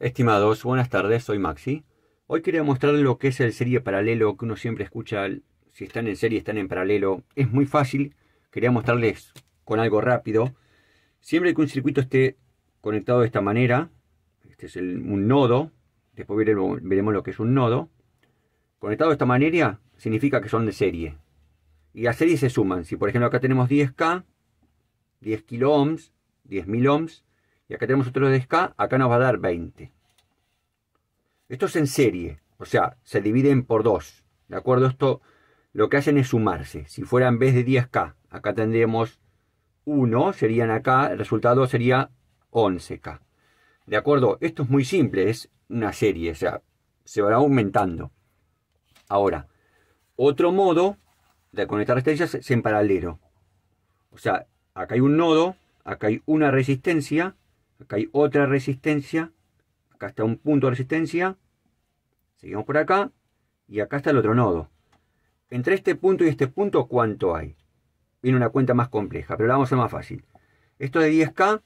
Estimados, buenas tardes, soy Maxi. Hoy quería mostrarles lo que es el serie paralelo que uno siempre escucha. Si están en serie, están en paralelo. Es muy fácil. Quería mostrarles con algo rápido. Siempre que un circuito esté conectado de esta manera, este es un nodo, después veremos, veremos lo que es un nodo. Conectado de esta manera significa que son de serie. Y a series se suman. Si por ejemplo acá tenemos 10K, 10 kilo ohms, 10.000 ohms, y acá tenemos otro de K, acá nos va a dar 20. Esto es en serie, o sea, se dividen por 2. ¿De acuerdo? Esto lo que hacen es sumarse. Si fuera en vez de 10K, acá tendríamos 1, serían acá, el resultado sería 11K. ¿De acuerdo? Esto es muy simple, es una serie, o sea, se va aumentando. Ahora, otro modo de conectar resistencias es en paralelo. O sea, acá hay un nodo, acá hay una resistencia Acá hay otra resistencia. Acá está un punto de resistencia. Seguimos por acá. Y acá está el otro nodo. Entre este punto y este punto, ¿cuánto hay? Viene una cuenta más compleja, pero la vamos a hacer más fácil. Esto de 10K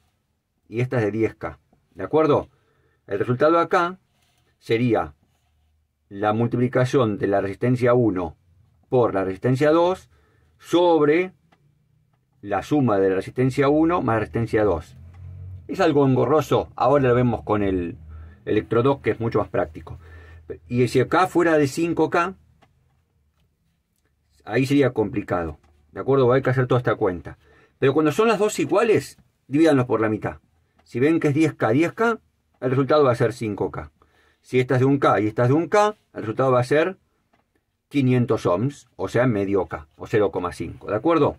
y esta es de 10K. ¿De acuerdo? El resultado acá sería la multiplicación de la resistencia 1 por la resistencia 2 sobre la suma de la resistencia 1 más la resistencia 2. Es algo engorroso, ahora lo vemos con el Electrodoc que es mucho más práctico. Y si acá fuera de 5K, ahí sería complicado. ¿De acuerdo? Hay que hacer toda esta cuenta. Pero cuando son las dos iguales, divídanlos por la mitad. Si ven que es 10K, 10K, el resultado va a ser 5K. Si esta de 1K y esta es de 1K, el resultado va a ser 500 ohms, o sea, medio K, o 0,5. ¿De acuerdo?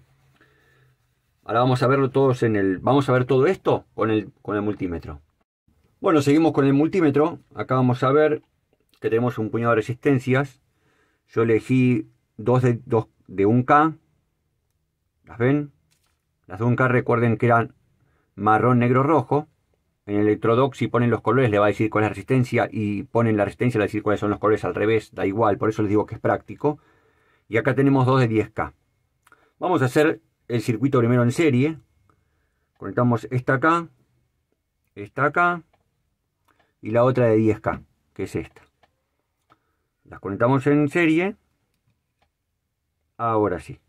Ahora vamos a verlo todos en el. Vamos a ver todo esto con el, con el multímetro. Bueno, seguimos con el multímetro. Acá vamos a ver que tenemos un puñado de resistencias. Yo elegí dos de, dos de 1K. ¿Las ven? Las de 1K recuerden que eran marrón, negro, rojo. En el electrodoc si ponen los colores le va a decir cuál es la resistencia y ponen la resistencia le va a decir cuáles son los colores al revés, da igual, por eso les digo que es práctico. Y acá tenemos dos de 10K. Vamos a hacer el circuito primero en serie. Conectamos esta acá, esta acá y la otra de 10K, que es esta. Las conectamos en serie. Ahora sí.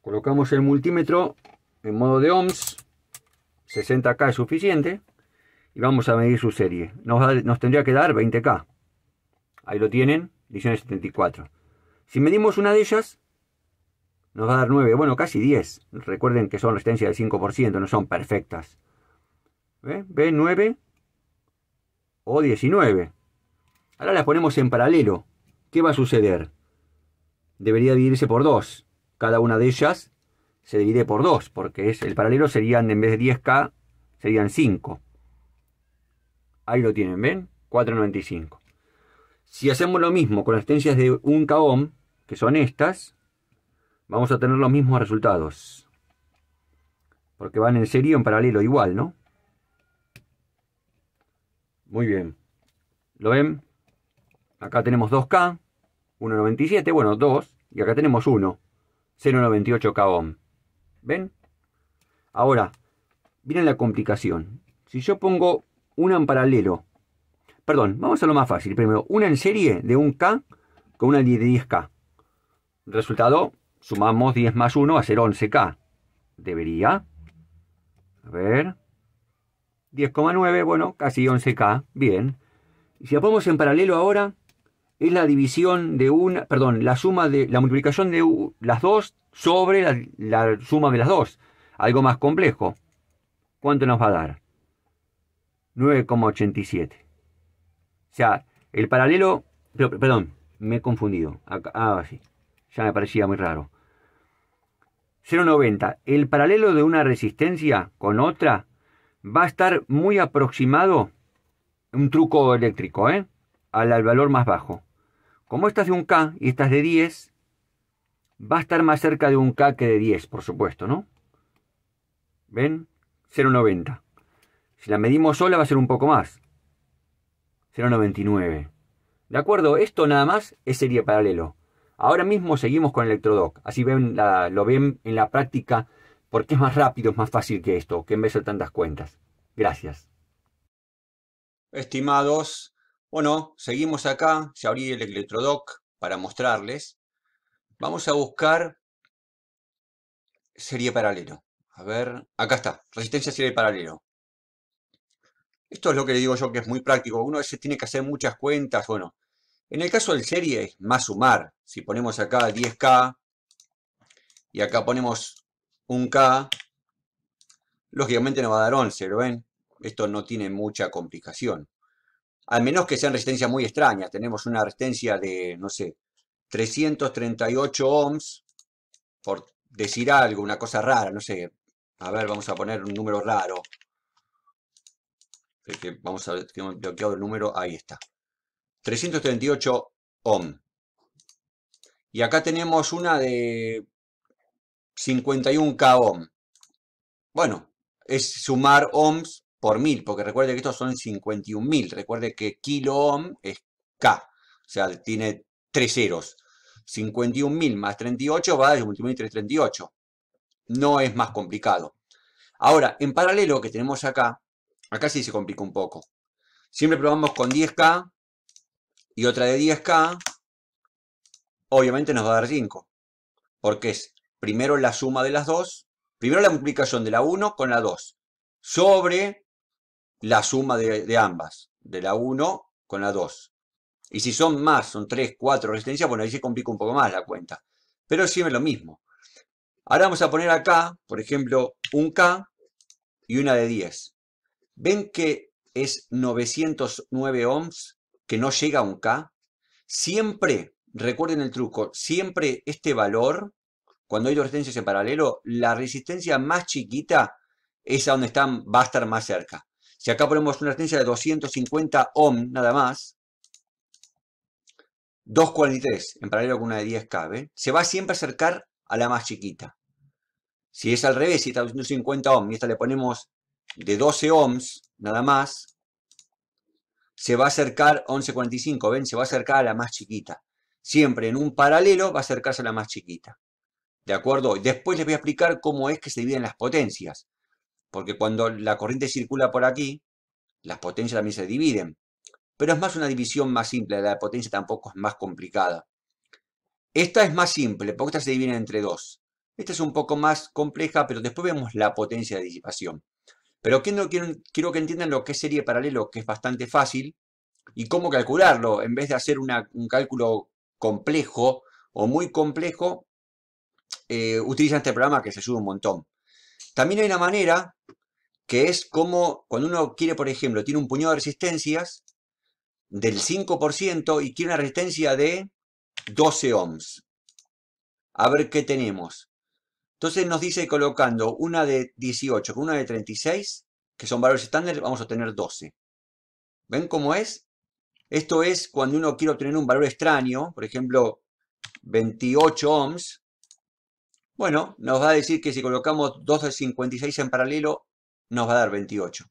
Colocamos el multímetro en modo de ohms. 60K es suficiente. Y vamos a medir su serie. Nos, tendría que dar 20K. Ahí lo tienen, edición 74. Si medimos una de ellas, nos va a dar 9, bueno, casi 10. Recuerden que son resistencias del 5%, no son perfectas. ¿ven? ¿Ven? 9 o 19. Ahora las ponemos en paralelo. ¿Qué va a suceder? Debería dividirse por 2. Cada una de ellas se divide por 2, porque el paralelo serían, en vez de 10K, serían 5. Ahí lo tienen, ¿ven? 4.95. Si hacemos lo mismo con las resistencias de 1K ohm, que son estas, vamos a tener los mismos resultados. Porque van en serie o en paralelo igual, ¿no? Muy bien. ¿Lo ven? Acá tenemos 2K, 1.97, bueno, 2, y acá tenemos 1, 0.98K ohm. ¿Ven? Ahora, miren la complicación. Si yo pongo una en paralelo, perdón, vamos a lo más fácil. Primero, una en serie de 1K con una de 10K. Resultado Sumamos 10 más 1 a ser 11K. Debería. A ver. 10,9, bueno, casi 11K. Bien. Y si la ponemos en paralelo ahora, es la división de una, perdón, la suma de, la multiplicación de las dos sobre la, suma de las dos. Algo más complejo. ¿Cuánto nos va a dar? 9,87. O sea, el paralelo, perdón, me he confundido. ah, sí. Ya me parecía muy raro. 090. El paralelo de una resistencia con otra va a estar muy aproximado, un truco eléctrico, ¿eh? Al, al, valor más bajo. Como esta es de un K y esta es de 10, va a estar más cerca de un K que de 10, por supuesto, ¿no? ¿Ven? 0,90. Si la medimos sola va a ser un poco más. 0,99. ¿De acuerdo? Esto nada más es paralelo. Ahora mismo seguimos con el electrodoc, así ven lo ven en la práctica porque es más rápido, es más fácil que esto, que en vez de tantas cuentas. Gracias. Estimados, bueno, seguimos acá, se abrió el electrodoc para mostrarles. Vamos a buscar serie paralelo. A ver, acá está, resistencia serie paralelo. Esto es lo que le digo yo que es muy práctico. Uno a veces tiene que hacer muchas cuentas, bueno, en el caso del serie es más sumar. Si ponemos acá 10K y acá ponemos 1K, lógicamente nos va a dar 11, ¿lo ven? Esto no tiene mucha complicación. Al menos que sean resistencias muy extrañas. Tenemos una resistencia de, no sé, 338 ohms, por decir algo, una cosa rara, no sé. A ver, vamos a poner un número raro. Este, vamos a ver, bloqueado el número, ahí está. 338 ohm. Y acá tenemos una de 51k ohm. Bueno, es sumar ohms por mil, porque recuerde que estos son 51.000. Recuerde que kilo ohm es k, o sea, tiene tres ceros. 51.000 más 38 va a multiplicar 338. No es más complicado. Ahora, en paralelo que tenemos acá, acá sí se complica un poco. Siempre probamos con 10K, y otra de 10K, obviamente nos va a dar 5. Porque es primero la suma de las dos, primero la multiplicación de la 1 con la 2, sobre la suma de, ambas, de la 1 con la 2. Y si son más, son 3, 4 resistencias, bueno, ahí se complica un poco más la cuenta. Pero siempre lo mismo. Ahora vamos a poner acá, por ejemplo, un K y una de 10. ¿Ven que es 909 ohms? que no llega a un K, siempre, recuerden el truco, siempre este valor, cuando hay dos resistencias en paralelo, la resistencia más chiquita es a donde están, va a estar más cerca. Si acá ponemos una resistencia de 250 ohm nada más, 243 en paralelo con una de 10 k se va siempre a acercar a la más chiquita. Si es al revés, si está 250 ohm, y esta le ponemos de 12 ohms nada más, se va a acercar, 11.45, ven, se va a acercar a la más chiquita. Siempre en un paralelo va a acercarse a la más chiquita. ¿De acuerdo? Después les voy a explicar cómo es que se dividen las potencias. Porque cuando la corriente circula por aquí, las potencias también se dividen. Pero es más una división más simple, la potencia tampoco es más complicada. Esta es más simple, porque esta se divide entre dos. Esta es un poco más compleja, pero después vemos la potencia de disipación. Pero quiero, quiero que entiendan lo que es serie paralelo, que es bastante fácil, y cómo calcularlo. En vez de hacer un cálculo complejo o muy complejo, eh, utilizan este programa que se sube un montón. También hay una manera que es como cuando uno quiere, por ejemplo, tiene un puñado de resistencias del 5% y quiere una resistencia de 12 ohms. A ver qué tenemos. Entonces nos dice colocando una de 18 con una de 36, que son valores estándar, vamos a obtener 12. ¿Ven cómo es? Esto es cuando uno quiere obtener un valor extraño, por ejemplo, 28 ohms. Bueno, nos va a decir que si colocamos 2 de 56 en paralelo, nos va a dar 28.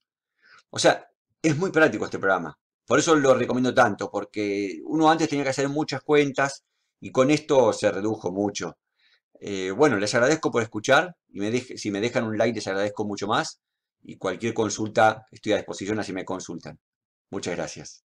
O sea, es muy práctico este programa. Por eso lo recomiendo tanto, porque uno antes tenía que hacer muchas cuentas y con esto se redujo mucho. Eh, bueno, les agradezco por escuchar y si me dejan un like les agradezco mucho más y cualquier consulta estoy a disposición así me consultan. Muchas gracias.